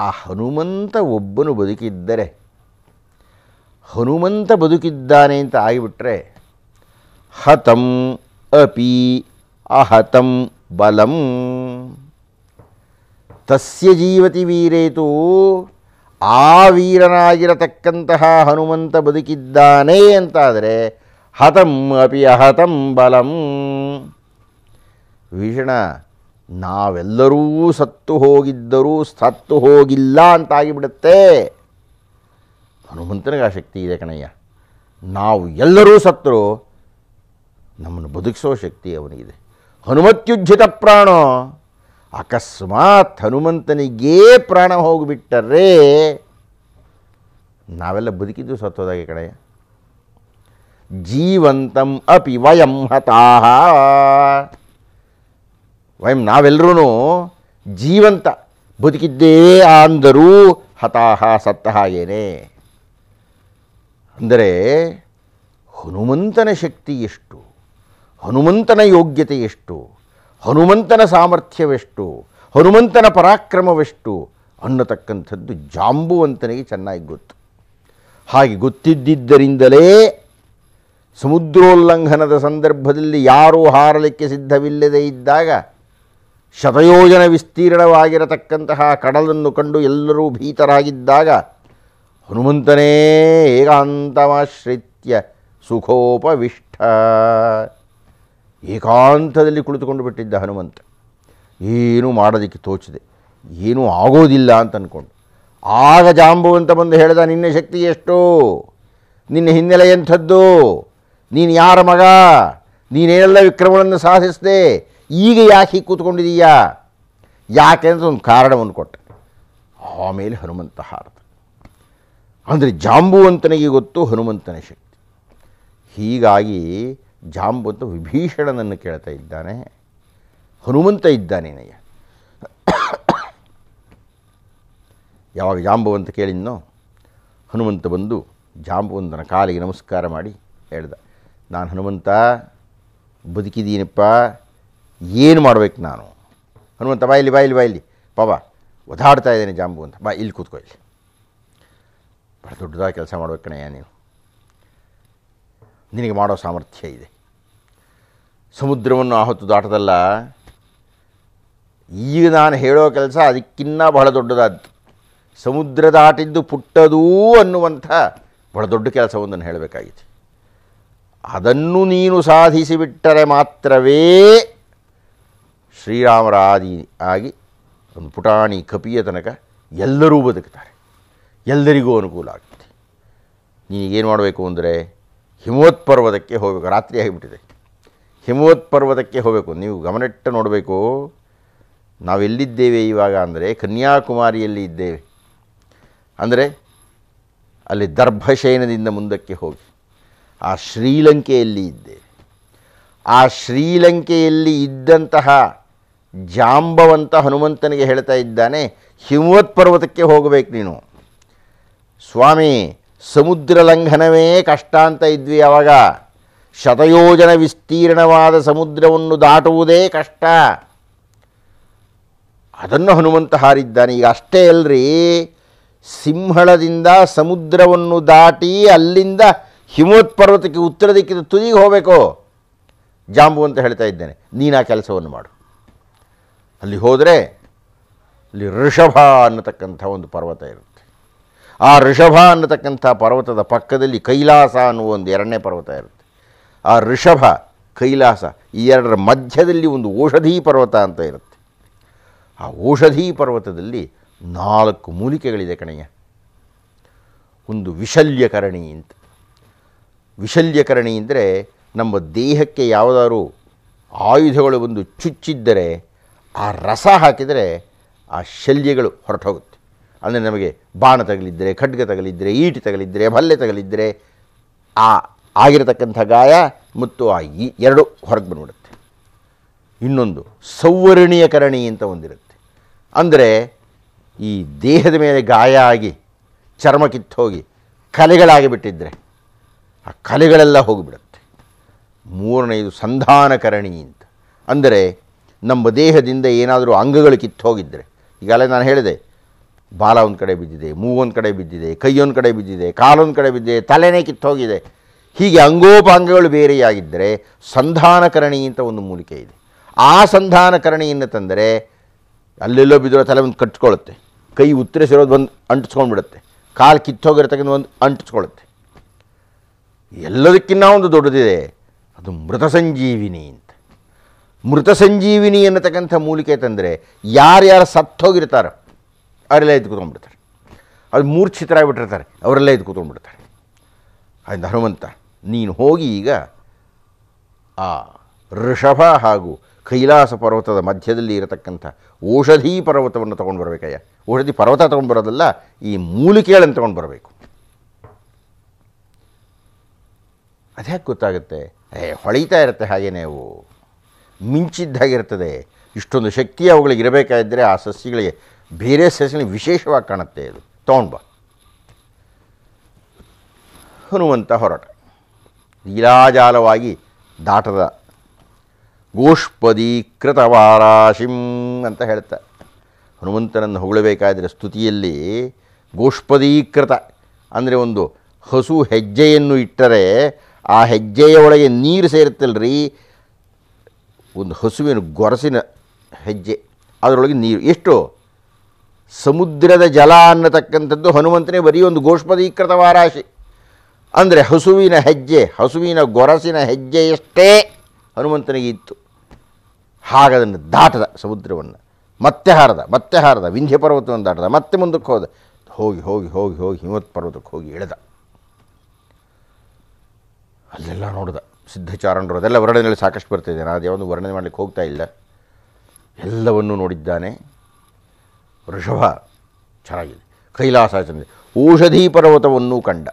ಆ ಹನುಮಂತ ಒಬ್ಬನು ಬದುಕಿದ್ದರೆ ಹನುಮಂತ ಬದುಕಿದ್ದಾನೆ ಅಂತ ಆಗಿಬಿಟ್ರೆ ಹತಂ ಅಪಿ ಅಹತಂ ಬಲಂ ತಸ್ಯ ಜೀವತಿ ವೀರೇತು ಆ ವೀರನಾಗಿರತಕ್ಕಂತಹ ಹನುಮಂತ ಬದುಕಿದ್ದಾನೆ ಅಂತಾದರೆ ಹತಂ ಅಪಿ ಅಹತಂ ಬಲಂ ಭೀಷಣ ನಾವೆಲ್ಲರೂ ಸತ್ತು ಹೋಗಿದ್ದರೂ ಸತ್ತು ಹೋಗಿಲ್ಲ ಅಂತಾಗಿಬಿಡುತ್ತೆ ಹನುಮಂತನಿಗೆ ಆ ಶಕ್ತಿ ಇದೆ ಕಣಯ್ಯ ನಾವು ಎಲ್ಲರೂ ಸತ್ತರು ನಮ್ಮನ್ನು ಬದುಕಿಸೋ ಶಕ್ತಿ ಅವನಿಗಿದೆ ಹನುಮತ್ಯುಜ್ಜಿತ ಪ್ರಾಣ ಅಕಸ್ಮಾತ್ ಹನುಮಂತನಿಗೇ ಪ್ರಾಣ ಹೋಗಿಬಿಟ್ಟರೆ ನಾವೆಲ್ಲ ಬದುಕಿದ್ದು ಸತ್ತೋದಾಗೆ ಕಣಯ್ಯ ಜೀವಂತಂ ಅಪಿ ವಯಂ ಹತಾಹ ವಯಂ ನಾವೆಲ್ಲರೂ ಜೀವಂತ ಬದುಕಿದ್ದೇ ಅಂದರೂ ಹತಾಹ ಸತ್ತಹ ಏನೇ ಅಂದರೆ ಹನುಮಂತನ ಶಕ್ತಿ ಎಷ್ಟು ಹನುಮಂತನ ಯೋಗ್ಯತೆ ಎಷ್ಟು ಹನುಮಂತನ ಸಾಮರ್ಥ್ಯವೆಷ್ಟು ಹನುಮಂತನ ಪರಾಕ್ರಮವೆಷ್ಟು ಅನ್ನತಕ್ಕಂಥದ್ದು ಜಾಂಬುವಂತನಿಗೆ ಚೆನ್ನಾಗಿ ಗೊತ್ತು ಹಾಗೆ ಗೊತ್ತಿದ್ದಿದ್ದರಿಂದಲೇ ಸಮುದ್ರೋಲ್ಲಂಘನದ ಸಂದರ್ಭದಲ್ಲಿ ಯಾರೂ ಹಾರಲಿಕ್ಕೆ ಸಿದ್ಧವಿಲ್ಲದೇ ಇದ್ದಾಗ ಶತಯೋಜನ ವಿಸ್ತೀರ್ಣವಾಗಿರತಕ್ಕಂತಹ ಕಡಲನ್ನು ಕಂಡು ಎಲ್ಲರೂ ಭೀತರಾಗಿದ್ದಾಗ ಹನುಮಂತನೇ ಏಕಾಂತಮಾಶ್ರಿತ್ಯ ಸುಖೋಪವಿಷ್ಟ ಏಕಾಂತದಲ್ಲಿ ಕುಳಿತುಕೊಂಡು ಬಿಟ್ಟಿದ್ದ ಹನುಮಂತ ಏನೂ ಮಾಡೋದಕ್ಕೆ ತೋಚಿದೆ ಏನೂ ಆಗೋದಿಲ್ಲ ಅಂತ ಅಂದ್ಕೊಂಡು ಆಗ ಜಾಂಬುವಂತ ಬಂದು ಹೇಳಿದ ನಿನ್ನ ಶಕ್ತಿ ಎಷ್ಟು ನಿನ್ನ ಹಿನ್ನೆಲೆ ಎಂಥದ್ದು ನೀನು ಯಾರ ಮಗ ನೀನೇನೆಲ್ಲ ವಿಕ್ರಮಗಳನ್ನು ಸಾಧಿಸಿದೆ ಈಗ ಯಾಕೆ ಹೀಗೆ ಕೂತ್ಕೊಂಡಿದೀಯಾ ಯಾಕೆಂದ್ರೆ ಒಂದು ಕಾರಣವನ್ನು ಕೊಟ್ಟ ಆಮೇಲೆ ಹನುಮಂತ ಹಾರತ ಅಂದರೆ ಜಾಂಬುವಂತನಿಗೆ ಗೊತ್ತು ಹನುಮಂತನ ಶಕ್ತಿ ಹೀಗಾಗಿ ಜಾಂಬುವಂತ ವಿಭೀಷಣನನ್ನು ಕೇಳ್ತಾ ಇದ್ದಾನೆ ಹನುಮಂತ ಇದ್ದಾನೇನಯ್ಯ ಯಾವಾಗ ಜಾಂಬುವಂತ ಕೇಳಿದ್ನೋ ಹನುಮಂತ ಬಂದು ಜಾಂಬುವಂತನ ಕಾಲಿಗೆ ನಮಸ್ಕಾರ ಮಾಡಿ ಹೇಳ್ದ ನಾನು ಹನುಮಂತ ಬದುಕಿದ್ದೀನಪ್ಪ ಏನು ಮಾಡ್ಬೇಕು ನಾನು ಹನುಮಂತ ಇಲ್ಲಿ ಬಾ ಇಲ್ಲಿ ಪಾಪ ಒದಾಡ್ತಾ ಇದ್ದೇನೆ ಜಾಂಬು ಅಂತ ಬಾ ಇಲ್ಲಿ ಕೂತ್ಕೋ ಇಲ್ಲಿ ಭಾಳ ದೊಡ್ಡದಾಗಿ ಕೆಲಸ ಮಾಡ್ಬೇಕು ಕಣಯ್ಯ ನೀನು ನಿನಗೆ ಮಾಡೋ ಸಾಮರ್ಥ್ಯ ಇದೆ ಸಮುದ್ರವನ್ನು ಹೊತ್ತು ದಾಟದಲ್ಲ ಈಗ ನಾನು ಹೇಳೋ ಕೆಲಸ ಅದಕ್ಕಿನ್ನ ಬಹಳ ದೊಡ್ಡದಾದ್ದು ಸಮುದ್ರ ದಾಟಿದ್ದು ಪುಟ್ಟದೂ ಅನ್ನುವಂಥ ಬಹಳ ದೊಡ್ಡ ಕೆಲಸ ಒಂದನ್ನು ಹೇಳಬೇಕಾಗಿತ್ತು ಅದನ್ನು ನೀನು ಸಾಧಿಸಿಬಿಟ್ಟರೆ ಮಾತ್ರವೇ ಶ್ರೀರಾಮರ ಆದಿ ಆಗಿ ಒಂದು ಪುಟಾಣಿ ಕಪಿಯ ತನಕ ಎಲ್ಲರೂ ಬದುಕ್ತಾರೆ ಎಲ್ಲರಿಗೂ ಅನುಕೂಲ ಆಗ್ತದೆ ನೀನು ಮಾಡಬೇಕು ಅಂದರೆ ಹಿಮವತ್ ಪರ್ವತಕ್ಕೆ ಹೋಗಬೇಕು ರಾತ್ರಿ ಆಗಿಬಿಟ್ಟಿದೆ ಹಿಮವತ್ ಪರ್ವತಕ್ಕೆ ಹೋಗಬೇಕು ನೀವು ಗಮನಿಟ್ಟು ನೋಡಬೇಕು ನಾವೆಲ್ಲಿದ್ದೇವೆ ಇವಾಗ ಅಂದರೆ ಕನ್ಯಾಕುಮಾರಿಯಲ್ಲಿ ಇದ್ದೇವೆ ಅಂದರೆ ಅಲ್ಲಿ ದರ್ಭಶಯನದಿಂದ ಮುಂದಕ್ಕೆ ಹೋಗಿ ಆ ಶ್ರೀಲಂಕೆಯಲ್ಲಿ ಇದ್ದೇವೆ ಆ ಶ್ರೀಲಂಕೆಯಲ್ಲಿ ಇದ್ದಂತಹ ಜಾಂಬವಂತ ಹನುಮಂತನಿಗೆ ಹೇಳ್ತಾ ಇದ್ದಾನೆ ಹಿಮವತ್ ಪರ್ವತಕ್ಕೆ ಹೋಗಬೇಕು ನೀನು ಸ್ವಾಮಿ ಸಮುದ್ರ ಲಂಘನವೇ ಕಷ್ಟ ಅಂತ ಇದ್ವಿ ಅವಾಗ ಶತಯೋಜನ ವಿಸ್ತೀರ್ಣವಾದ ಸಮುದ್ರವನ್ನು ದಾಟುವುದೇ ಕಷ್ಟ ಅದನ್ನು ಹನುಮಂತ ಹಾರಿದ್ದಾನೆ ಈಗ ಅಷ್ಟೇ ಅಲ್ರಿ ಸಿಂಹಳದಿಂದ ಸಮುದ್ರವನ್ನು ದಾಟಿ ಅಲ್ಲಿಂದ ಹಿಮವತ್ ಪರ್ವತಕ್ಕೆ ಉತ್ತರ ದಿಕ್ಕಿದ ತುದಿಗೆ ಹೋಗಬೇಕು ಜಾಂಬು ಅಂತ ಹೇಳ್ತಾ ಇದ್ದೇನೆ ನೀನು ಆ ಕೆಲಸವನ್ನು ಮಾಡು ಅಲ್ಲಿ ಹೋದರೆ ಅಲ್ಲಿ ಋಷಭ ಅನ್ನತಕ್ಕಂಥ ಒಂದು ಪರ್ವತ ಇರುತ್ತೆ ಆ ಋಷಭ ಅನ್ನತಕ್ಕಂಥ ಪರ್ವತದ ಪಕ್ಕದಲ್ಲಿ ಕೈಲಾಸ ಅನ್ನುವ ಒಂದು ಎರಡನೇ ಪರ್ವತ ಇರುತ್ತೆ ಆ ಋಷಭ ಕೈಲಾಸ ಈ ಎರಡರ ಮಧ್ಯದಲ್ಲಿ ಒಂದು ಔಷಧಿ ಪರ್ವತ ಅಂತ ಇರುತ್ತೆ ಆ ಔಷಧಿ ಪರ್ವತದಲ್ಲಿ ನಾಲ್ಕು ಮೂಲಿಕೆಗಳಿದೆ ಕಣೆಯ ಒಂದು ವಿಶಲ್ಯಕರಣಿ ಅಂತ ವಿಶಲ್ಯಕರಣಿ ಅಂದರೆ ನಮ್ಮ ದೇಹಕ್ಕೆ ಯಾವುದಾದ್ರೂ ಆಯುಧಗಳು ಒಂದು ಚುಚ್ಚಿದ್ದರೆ ಆ ರಸ ಹಾಕಿದರೆ ಆ ಶಲ್ಯಗಳು ಹೋಗುತ್ತೆ ಅಂದರೆ ನಮಗೆ ಬಾಣ ತಗಲಿದ್ದರೆ ಖಡ್ಗ ತಗಲಿದ್ದರೆ ಈಟಿ ತಗಲಿದ್ದರೆ ಬಲ್ಲೆ ತಗಲಿದ್ದರೆ ಆ ಆಗಿರತಕ್ಕಂಥ ಗಾಯ ಮತ್ತು ಆ ಈ ಎರಡು ಹೊರಗೆ ಬಂದ್ಬಿಡುತ್ತೆ ಇನ್ನೊಂದು ಸೌವರ್ಣೀಯ ಕರಣಿ ಅಂತ ಒಂದಿರುತ್ತೆ ಅಂದರೆ ಈ ದೇಹದ ಮೇಲೆ ಗಾಯ ಆಗಿ ಚರ್ಮ ಕಿತ್ತೋಗಿ ಕಲೆಗಳಾಗಿ ಬಿಟ್ಟಿದ್ದರೆ ಆ ಕಲೆಗಳೆಲ್ಲ ಹೋಗಿಬಿಡುತ್ತೆ ಮೂರನೆಯದು ಸಂಧಾನಕರಣಿ ಅಂತ ಅಂದರೆ ನಮ್ಮ ದೇಹದಿಂದ ಏನಾದರೂ ಅಂಗಗಳು ಕಿತ್ತು ಕಿತ್ತೋಗಿದ್ದರೆ ಈಗಾಗಲೇ ನಾನು ಹೇಳಿದೆ ಬಾಲ ಒಂದು ಕಡೆ ಬಿದ್ದಿದೆ ಮೂವೊಂದು ಕಡೆ ಬಿದ್ದಿದೆ ಕೈಯೊಂದು ಕಡೆ ಬಿದ್ದಿದೆ ಕಾಲೊಂದು ಕಡೆ ಬಿದ್ದಿದೆ ತಲೆನೇ ಕಿತ್ತು ಹೋಗಿದೆ ಹೀಗೆ ಅಂಗೋಪಾಂಗಗಳು ಬೇರೆಯಾಗಿದ್ದರೆ ಸಂಧಾನಕರಣಿ ಅಂತ ಒಂದು ಮೂಲಿಕೆ ಇದೆ ಆ ಸಂಧಾನಕರಣಿಯನ್ನು ತಂದರೆ ಅಲ್ಲೆಲ್ಲೋ ಬಿದ್ದಿರೋ ತಲೆ ಒಂದು ಕಟ್ಕೊಳ್ಳುತ್ತೆ ಕೈ ಉತ್ತರಿಸಿರೋದು ಒಂದು ಅಂಟಿಸ್ಕೊಂಡ್ಬಿಡುತ್ತೆ ಕಾಲು ಕಿತ್ತೋಗಿರತಕ್ಕಂಥ ಒಂದು ಅಂಟಿಸ್ಕೊಳ್ಳುತ್ತೆ ಎಲ್ಲದಕ್ಕಿನ್ನ ಒಂದು ದೊಡ್ಡದಿದೆ ಅದು ಮೃತ ಸಂಜೀವಿನಿ ಅಂತ ಮೃತ ಸಂಜೀವಿನಿ ಅನ್ನತಕ್ಕಂಥ ಮೂಲಿಕೆ ತಂದರೆ ಯಾರ್ಯಾರು ಸತ್ತೋಗಿರ್ತಾರೋ ಅವರೆಲ್ಲ ಇದ್ದು ಕೂತ್ಕೊಂಡ್ಬಿಡ್ತಾರೆ ಅದು ಮೂರ್ಛಿತರಾಗಿಬಿಟ್ಟಿರ್ತಾರೆ ಅವರೆಲ್ಲ ಇದ್ದು ಕೂತ್ಕೊಂಡ್ಬಿಡ್ತಾರೆ ಆಯ್ತು ಹನುಮಂತ ನೀನು ಹೋಗಿ ಈಗ ಆ ಋಷಭ ಹಾಗೂ ಕೈಲಾಸ ಪರ್ವತದ ಮಧ್ಯದಲ್ಲಿ ಇರತಕ್ಕಂಥ ಔಷಧಿ ಪರ್ವತವನ್ನು ತೊಗೊಂಡು ಬರಬೇಕಯ್ಯ ಔಷಧಿ ಪರ್ವತ ತೊಗೊಂಡು ಬರೋದಲ್ಲ ಈ ಮೂಲಿಕೆಗಳನ್ನು ತೊಗೊಂಡು ಬರಬೇಕು ಅದ್ಯಾಕೆ ಗೊತ್ತಾಗುತ್ತೆ ಏ ಹೊಳಿತಾ ಇರುತ್ತೆ ಹಾಗೆ ನೀವು ಮಿಂಚಿದ್ದಾಗಿರ್ತದೆ ಇಷ್ಟೊಂದು ಶಕ್ತಿ ಅವುಗಳಿಗೆ ಇರಬೇಕಾದರೆ ಆ ಸಸ್ಯಗಳಿಗೆ ಬೇರೆ ಸಸ್ಯಗಳಿಗೆ ವಿಶೇಷವಾಗಿ ಕಾಣುತ್ತೆ ಅದು ತಗೊಂಡ್ಬಾ ಬಾ ಹನುಮಂತ ಹೊರಟ ಲೀಲಾಜಾಲವಾಗಿ ದಾಟದ ಗೋಷ್ಪದೀಕೃತ ವಾರಾಶಿಂ ಅಂತ ಹೇಳ್ತಾ ಹನುಮಂತನನ್ನು ಹೊಗಳಬೇಕಾದರೆ ಸ್ತುತಿಯಲ್ಲಿ ಗೋಷ್ಪದೀಕೃತ ಅಂದರೆ ಒಂದು ಹಸು ಹೆಜ್ಜೆಯನ್ನು ಇಟ್ಟರೆ ಆ ಹೆಜ್ಜೆಯ ಒಳಗೆ ನೀರು ಸೇರುತ್ತಲ್ರಿ ಒಂದು ಹಸುವಿನ ಗೊರಸಿನ ಹೆಜ್ಜೆ ಅದರೊಳಗೆ ನೀರು ಎಷ್ಟು ಸಮುದ್ರದ ಜಲ ಅನ್ನತಕ್ಕಂಥದ್ದು ಹನುಮಂತನೇ ಬರೀ ಒಂದು ಗೋಷ್ಪದೀಕೃತ ವಾರಾಶಿ ಅಂದರೆ ಹಸುವಿನ ಹೆಜ್ಜೆ ಹಸುವಿನ ಗೊರಸಿನ ಹೆಜ್ಜೆಯಷ್ಟೇ ಹನುಮಂತನಿಗೆ ಇತ್ತು ಹಾಗದನ್ನು ದಾಟದ ಸಮುದ್ರವನ್ನು ಮತ್ತೆ ಹಾರದ ಮತ್ತೆ ಹಾರದ ವಿಂಧ್ಯ ಪರ್ವತವನ್ನು ದಾಟದ ಮತ್ತೆ ಮುಂದಕ್ಕೆ ಹೋದ ಹೋಗಿ ಹೋಗಿ ಹೋಗಿ ಹೋಗಿ ಹಿಮತ್ ಪರ್ವತಕ್ಕೆ ಹೋಗಿ ಇಳಿದ ಅಲ್ಲೆಲ್ಲ ನೋಡಿದ ಸಿದ್ಧಚಾರಣರು ಅದೆಲ್ಲ ವರ್ಣನೆಯಲ್ಲಿ ಸಾಕಷ್ಟು ಬರ್ತಿದೆ ನಾನು ಒಂದು ವರ್ಣನೆ ಮಾಡಲಿಕ್ಕೆ ಹೋಗ್ತಾ ಇಲ್ಲ ಎಲ್ಲವನ್ನು ನೋಡಿದ್ದಾನೆ ವೃಷಭ ಚೆನ್ನಾಗಿದೆ ಕೈಲಾಸ ಚಂದ್ರ ಔಷಧಿ ಪರ್ವತವನ್ನು ಕಂಡ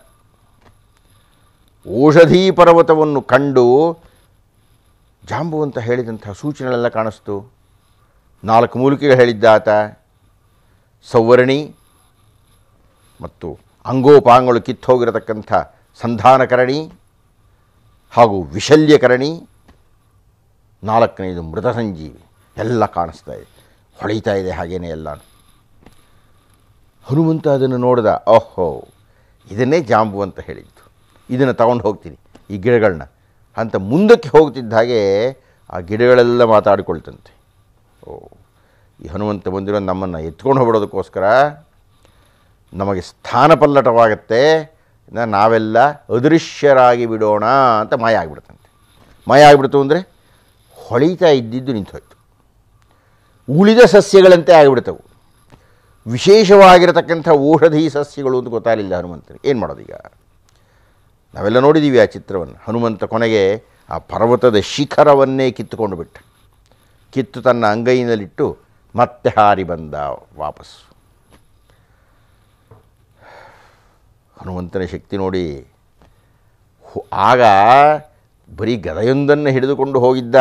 ಔಷಧಿ ಪರ್ವತವನ್ನು ಕಂಡು ಜಾಂಬು ಅಂತ ಹೇಳಿದಂತಹ ಸೂಚನೆಗಳೆಲ್ಲ ಕಾಣಿಸ್ತು ನಾಲ್ಕು ಮೂಲಿಕೆಗಳು ಹೇಳಿದ್ದಾತ ಸವರ್ಣಿ ಮತ್ತು ಅಂಗೋಪಾಂಗಗಳು ಕಿತ್ತೋಗಿರತಕ್ಕಂಥ ಸಂಧಾನಕರಣಿ ಹಾಗೂ ವಿಶಲ್ಯಕರಣಿ ನಾಲ್ಕನೇದು ಮೃತ ಸಂಜೀವಿ ಎಲ್ಲ ಕಾಣಿಸ್ತಾ ಇದೆ ಹೊಳಿತಾ ಇದೆ ಹಾಗೇನೆ ಎಲ್ಲ ಹನುಮಂತ ಅದನ್ನು ನೋಡಿದ ಓಹೋ ಇದನ್ನೇ ಜಾಂಬು ಅಂತ ಹೇಳಿದ್ದು ಇದನ್ನು ತಗೊಂಡು ಹೋಗ್ತೀನಿ ಈ ಗಿಡಗಳನ್ನ ಅಂತ ಮುಂದಕ್ಕೆ ಹೋಗ್ತಿದ್ದ ಹಾಗೆ ಆ ಗಿಡಗಳೆಲ್ಲ ಮಾತಾಡಿಕೊಳ್ತಂತೆ ಓ ಈ ಹನುಮಂತ ಬಂದಿರೋ ನಮ್ಮನ್ನು ಎತ್ಕೊಂಡು ಹೋಗ್ಬಿಡೋದಕ್ಕೋಸ್ಕರ ನಮಗೆ ಸ್ಥಾನ ಪಲ್ಲಟವಾಗತ್ತೆ ನಾವೆಲ್ಲ ಅದೃಶ್ಯರಾಗಿ ಬಿಡೋಣ ಅಂತ ಮಾಯ ಆಗಿಬಿಡ್ತಂತೆ ಮಾಯ ಆಗಿಬಿಡ್ತು ಅಂದರೆ ಹೊಳಿತಾ ಇದ್ದಿದ್ದು ಹೋಯ್ತು ಉಳಿದ ಸಸ್ಯಗಳಂತೆ ಆಗಿಬಿಡ್ತವು ವಿಶೇಷವಾಗಿರತಕ್ಕಂಥ ಔಷಧಿ ಸಸ್ಯಗಳು ಅಂತ ಗೊತ್ತಾಗಲಿಲ್ಲ ಹನುಮಂತನಿಗೆ ಏನು ಮಾಡೋದೀಗ ನಾವೆಲ್ಲ ನೋಡಿದ್ದೀವಿ ಆ ಚಿತ್ರವನ್ನು ಹನುಮಂತ ಕೊನೆಗೆ ಆ ಪರ್ವತದ ಶಿಖರವನ್ನೇ ಕಿತ್ತುಕೊಂಡು ಬಿಟ್ಟ ಕಿತ್ತು ತನ್ನ ಅಂಗೈನಲ್ಲಿಟ್ಟು ಮತ್ತೆ ಹಾರಿ ಬಂದ ವಾಪಸ್ಸು ಹನುಮಂತನ ಶಕ್ತಿ ನೋಡಿ ಆಗ ಬರೀ ಗದೆಯೊಂದನ್ನು ಹಿಡಿದುಕೊಂಡು ಹೋಗಿದ್ದ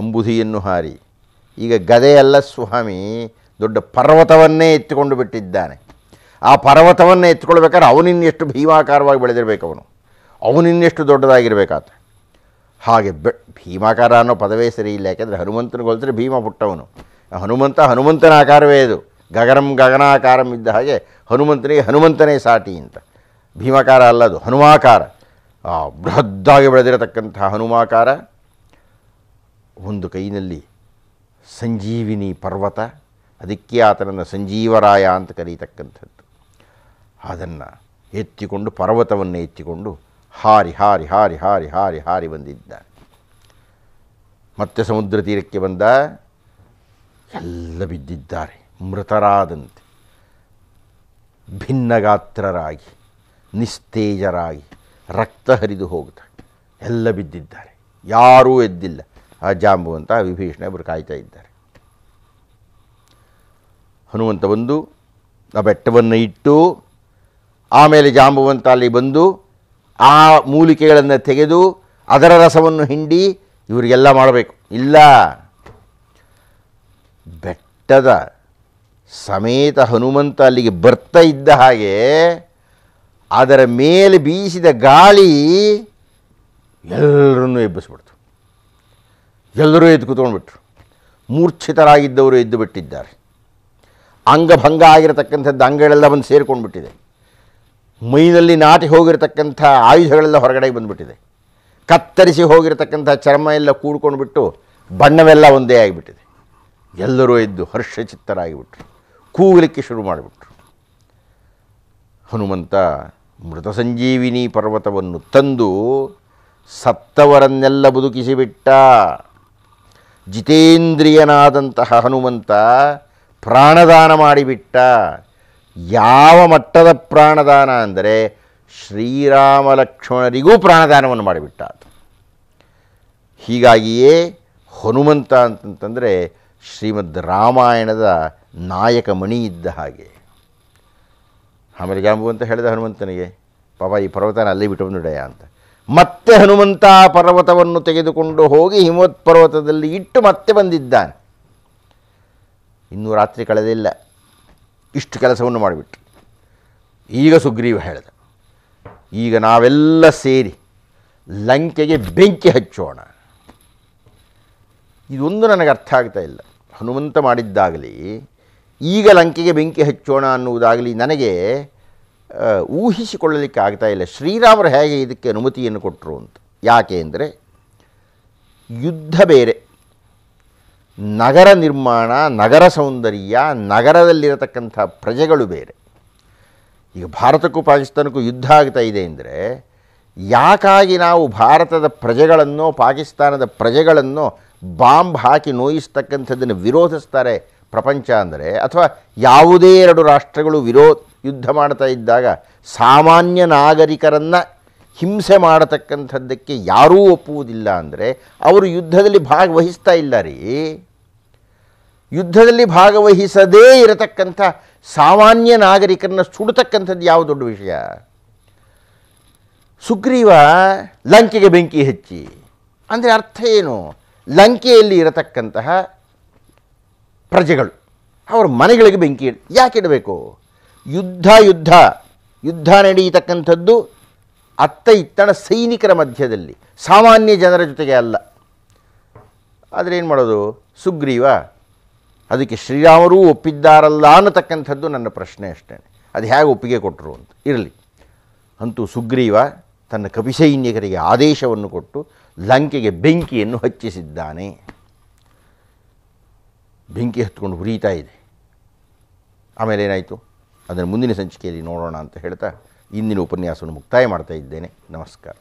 ಅಂಬುಧಿಯನ್ನು ಹಾರಿ ಈಗ ಗದೆಯಲ್ಲ ಸ್ವಾಮಿ ದೊಡ್ಡ ಪರ್ವತವನ್ನೇ ಎತ್ತಿಕೊಂಡು ಬಿಟ್ಟಿದ್ದಾನೆ ಆ ಪರ್ವತವನ್ನೇ ಎತ್ಕೊಳ್ಬೇಕಾದ್ರೆ ಅವನಿನ್ನೆಷ್ಟು ಭೀಮಾಕಾರವಾಗಿ ಬೆಳೆದಿರಬೇಕು ಅವನು ಅವನಿನ್ನೆಷ್ಟು ದೊಡ್ಡದಾಗಿರಬೇಕಾತ ಹಾಗೆ ಬೆ ಭೀಮಾಕಾರ ಅನ್ನೋ ಪದವೇ ಸರಿ ಇಲ್ಲ ಯಾಕೆಂದರೆ ಹನುಮಂತನಿಗೆ ಹೋಲಿಸಿದ್ರೆ ಭೀಮ ಪುಟ್ಟವನು ಹನುಮಂತ ಹನುಮಂತನ ಆಕಾರವೇ ಅದು ಗಗನಂ ಗಗನಾಕಾರಂ ಇದ್ದ ಹಾಗೆ ಹನುಮಂತನಿಗೆ ಹನುಮಂತನೇ ಸಾಟಿ ಅಂತ ಭೀಮಾಕಾರ ಅಲ್ಲ ಅದು ಹನುಮಾಕಾರ ಬೃಹದ್ದಾಗಿ ಬೆಳೆದಿರತಕ್ಕಂತಹ ಹನುಮಾಕಾರ ಒಂದು ಕೈನಲ್ಲಿ ಸಂಜೀವಿನಿ ಪರ್ವತ ಅದಕ್ಕೆ ಆತನನ್ನು ಸಂಜೀವರಾಯ ಅಂತ ಕರೀತಕ್ಕಂಥದ್ದು ಅದನ್ನು ಎತ್ತಿಕೊಂಡು ಪರ್ವತವನ್ನು ಎತ್ತಿಕೊಂಡು ಹಾರಿ ಹಾರಿ ಹಾರಿ ಹಾರಿ ಹಾರಿ ಹಾರಿ ಬಂದಿದ್ದ ಮತ್ತೆ ಸಮುದ್ರ ತೀರಕ್ಕೆ ಬಂದ ಎಲ್ಲ ಬಿದ್ದಿದ್ದಾರೆ ಮೃತರಾದಂತೆ ಭಿನ್ನಗಾತ್ರರಾಗಿ ನಿಸ್ತೇಜರಾಗಿ ರಕ್ತ ಹರಿದು ಹೋಗ್ತಾರೆ ಎಲ್ಲ ಬಿದ್ದಿದ್ದಾರೆ ಯಾರೂ ಎದ್ದಿಲ್ಲ ಆ ಜಾಂಬುವಂತ ವಿಭೀಷಣ ಇಬ್ಬರು ಕಾಯ್ತಾ ಇದ್ದಾರೆ ಹನುಮಂತ ಬಂದು ಆ ಬೆಟ್ಟವನ್ನು ಇಟ್ಟು ಆಮೇಲೆ ಜಾಂಬುವಂತ ಅಲ್ಲಿ ಬಂದು ಆ ಮೂಲಿಕೆಗಳನ್ನು ತೆಗೆದು ಅದರ ರಸವನ್ನು ಹಿಂಡಿ ಇವರಿಗೆಲ್ಲ ಮಾಡಬೇಕು ಇಲ್ಲ ಬೆಟ್ಟದ ಸಮೇತ ಹನುಮಂತ ಅಲ್ಲಿಗೆ ಬರ್ತಾ ಇದ್ದ ಹಾಗೆ ಅದರ ಮೇಲೆ ಬೀಸಿದ ಗಾಳಿ ಎಲ್ಲರನ್ನೂ ಎಬ್ಬಿಸ್ಬಿಡ್ತು ಎಲ್ಲರೂ ಎದ್ದು ಕೂತ್ಕೊಂಡ್ಬಿಟ್ರು ಮೂರ್ಛಿತರಾಗಿದ್ದವರು ಎದ್ದು ಬಿಟ್ಟಿದ್ದಾರೆ ಅಂಗಭಂಗ ಆಗಿರತಕ್ಕಂಥದ್ದು ಅಂಗಗಳೆಲ್ಲ ಬಂದು ಬಿಟ್ಟಿದೆ ಮೈನಲ್ಲಿ ನಾಟಿ ಹೋಗಿರತಕ್ಕಂಥ ಆಯುಧಗಳೆಲ್ಲ ಹೊರಗಡೆಗೆ ಬಂದುಬಿಟ್ಟಿದೆ ಕತ್ತರಿಸಿ ಹೋಗಿರತಕ್ಕಂಥ ಚರ್ಮ ಎಲ್ಲ ಬಿಟ್ಟು ಬಣ್ಣವೆಲ್ಲ ಒಂದೇ ಆಗಿಬಿಟ್ಟಿದೆ ಎಲ್ಲರೂ ಎದ್ದು ಹರ್ಷಚಿತ್ತರಾಗಿಬಿಟ್ರು ಕೂಗಲಿಕ್ಕೆ ಶುರು ಮಾಡಿಬಿಟ್ರು ಹನುಮಂತ ಮೃತ ಸಂಜೀವಿನಿ ಪರ್ವತವನ್ನು ತಂದು ಸತ್ತವರನ್ನೆಲ್ಲ ಬದುಕಿಸಿಬಿಟ್ಟ ಜಿತೇಂದ್ರಿಯನಾದಂತಹ ಹನುಮಂತ ಪ್ರಾಣದಾನ ಮಾಡಿಬಿಟ್ಟ ಯಾವ ಮಟ್ಟದ ಪ್ರಾಣದಾನ ಅಂದರೆ ಶ್ರೀರಾಮ ಲಕ್ಷ್ಮಣರಿಗೂ ಪ್ರಾಣದಾನವನ್ನು ಮಾಡಿಬಿಟ್ಟ ಅದು ಹೀಗಾಗಿಯೇ ಹನುಮಂತ ಅಂತಂತಂದರೆ ಶ್ರೀಮದ್ ರಾಮಾಯಣದ ನಾಯಕ ಮಣಿ ಇದ್ದ ಹಾಗೆ ಆಮೇಲೆ ಜಾಂಬು ಅಂತ ಹೇಳಿದ ಹನುಮಂತನಿಗೆ ಪಾಪ ಈ ಪರ್ವತನ ಅಲ್ಲಿ ಬಿಟ್ಟು ಡಯ ಅಂತ ಮತ್ತೆ ಹನುಮಂತ ಪರ್ವತವನ್ನು ತೆಗೆದುಕೊಂಡು ಹೋಗಿ ಹಿಮವತ್ ಪರ್ವತದಲ್ಲಿ ಇಟ್ಟು ಮತ್ತೆ ಬಂದಿದ್ದಾನೆ ಇನ್ನೂ ರಾತ್ರಿ ಕಳೆದಿಲ್ಲ ಇಷ್ಟು ಕೆಲಸವನ್ನು ಮಾಡಿಬಿಟ್ಟು ಈಗ ಸುಗ್ರೀವ ಹೇಳಿದ ಈಗ ನಾವೆಲ್ಲ ಸೇರಿ ಲಂಕೆಗೆ ಬೆಂಕಿ ಹಚ್ಚೋಣ ಇದೊಂದು ನನಗೆ ಅರ್ಥ ಆಗ್ತಾ ಇಲ್ಲ ಹನುಮಂತ ಮಾಡಿದ್ದಾಗಲಿ ಈಗ ಲಂಕೆಗೆ ಬೆಂಕಿ ಹಚ್ಚೋಣ ಅನ್ನುವುದಾಗಲಿ ನನಗೆ ಊಹಿಸಿಕೊಳ್ಳಲಿಕ್ಕೆ ಆಗ್ತಾ ಇಲ್ಲ ಶ್ರೀರಾಮರು ಹೇಗೆ ಇದಕ್ಕೆ ಅನುಮತಿಯನ್ನು ಕೊಟ್ಟರು ಅಂತ ಯಾಕೆ ಅಂದರೆ ಯುದ್ಧ ಬೇರೆ ನಗರ ನಿರ್ಮಾಣ ನಗರ ಸೌಂದರ್ಯ ನಗರದಲ್ಲಿರತಕ್ಕಂಥ ಪ್ರಜೆಗಳು ಬೇರೆ ಈಗ ಭಾರತಕ್ಕೂ ಪಾಕಿಸ್ತಾನಕ್ಕೂ ಯುದ್ಧ ಆಗ್ತಾ ಇದೆ ಅಂದರೆ ಯಾಕಾಗಿ ನಾವು ಭಾರತದ ಪ್ರಜೆಗಳನ್ನೋ ಪಾಕಿಸ್ತಾನದ ಪ್ರಜೆಗಳನ್ನೋ ಬಾಂಬ್ ಹಾಕಿ ನೋಯಿಸ್ತಕ್ಕಂಥದ್ದನ್ನು ವಿರೋಧಿಸ್ತಾರೆ ಪ್ರಪಂಚ ಅಂದರೆ ಅಥವಾ ಯಾವುದೇ ಎರಡು ರಾಷ್ಟ್ರಗಳು ವಿರೋ ಯುದ್ಧ ಮಾಡ್ತಾ ಇದ್ದಾಗ ಸಾಮಾನ್ಯ ನಾಗರಿಕರನ್ನು ಹಿಂಸೆ ಮಾಡತಕ್ಕಂಥದ್ದಕ್ಕೆ ಯಾರೂ ಒಪ್ಪುವುದಿಲ್ಲ ಅಂದರೆ ಅವರು ಯುದ್ಧದಲ್ಲಿ ಭಾಗವಹಿಸ್ತಾ ಇಲ್ಲ ರೀ ಯುದ್ಧದಲ್ಲಿ ಭಾಗವಹಿಸದೇ ಇರತಕ್ಕಂಥ ಸಾಮಾನ್ಯ ನಾಗರಿಕರನ್ನು ಸುಡತಕ್ಕಂಥದ್ದು ಯಾವ ದೊಡ್ಡ ವಿಷಯ ಸುಗ್ರೀವ ಲಂಕೆಗೆ ಬೆಂಕಿ ಹಚ್ಚಿ ಅಂದರೆ ಅರ್ಥ ಏನು ಲಂಕೆಯಲ್ಲಿ ಇರತಕ್ಕಂತಹ ಪ್ರಜೆಗಳು ಅವ್ರ ಮನೆಗಳಿಗೆ ಬೆಂಕಿ ಯಾಕೆ ಇಡಬೇಕು ಯುದ್ಧ ಯುದ್ಧ ಯುದ್ಧ ನಡೆಯತಕ್ಕಂಥದ್ದು ಅತ್ತ ಇತ್ತಣ ಸೈನಿಕರ ಮಧ್ಯದಲ್ಲಿ ಸಾಮಾನ್ಯ ಜನರ ಜೊತೆಗೆ ಅಲ್ಲ ಆದರೆ ಏನು ಮಾಡೋದು ಸುಗ್ರೀವ ಅದಕ್ಕೆ ಶ್ರೀರಾಮರೂ ಒಪ್ಪಿದ್ದಾರಲ್ಲ ಅನ್ನತಕ್ಕಂಥದ್ದು ನನ್ನ ಪ್ರಶ್ನೆ ಅಷ್ಟೇ ಅದು ಹೇಗೆ ಒಪ್ಪಿಗೆ ಕೊಟ್ಟರು ಅಂತ ಇರಲಿ ಅಂತೂ ಸುಗ್ರೀವ ತನ್ನ ಕಪಿಸೈನ್ಯಕರಿಗೆ ಆದೇಶವನ್ನು ಕೊಟ್ಟು ಲಂಕೆಗೆ ಬೆಂಕಿಯನ್ನು ಹಚ್ಚಿಸಿದ್ದಾನೆ ಬೆಂಕಿ ಹತ್ಕೊಂಡು ಉರಿತಾ ಇದೆ ಆಮೇಲೆ ಏನಾಯಿತು ಅದನ್ನು ಮುಂದಿನ ಸಂಚಿಕೆಯಲ್ಲಿ ನೋಡೋಣ ಅಂತ ಹೇಳ್ತಾ ಇಂದಿನ ಉಪನ್ಯಾಸವನ್ನು ಮುಕ್ತಾಯ ಮಾಡ್ತಾ ಇದ್ದೇನೆ ನಮಸ್ಕಾರ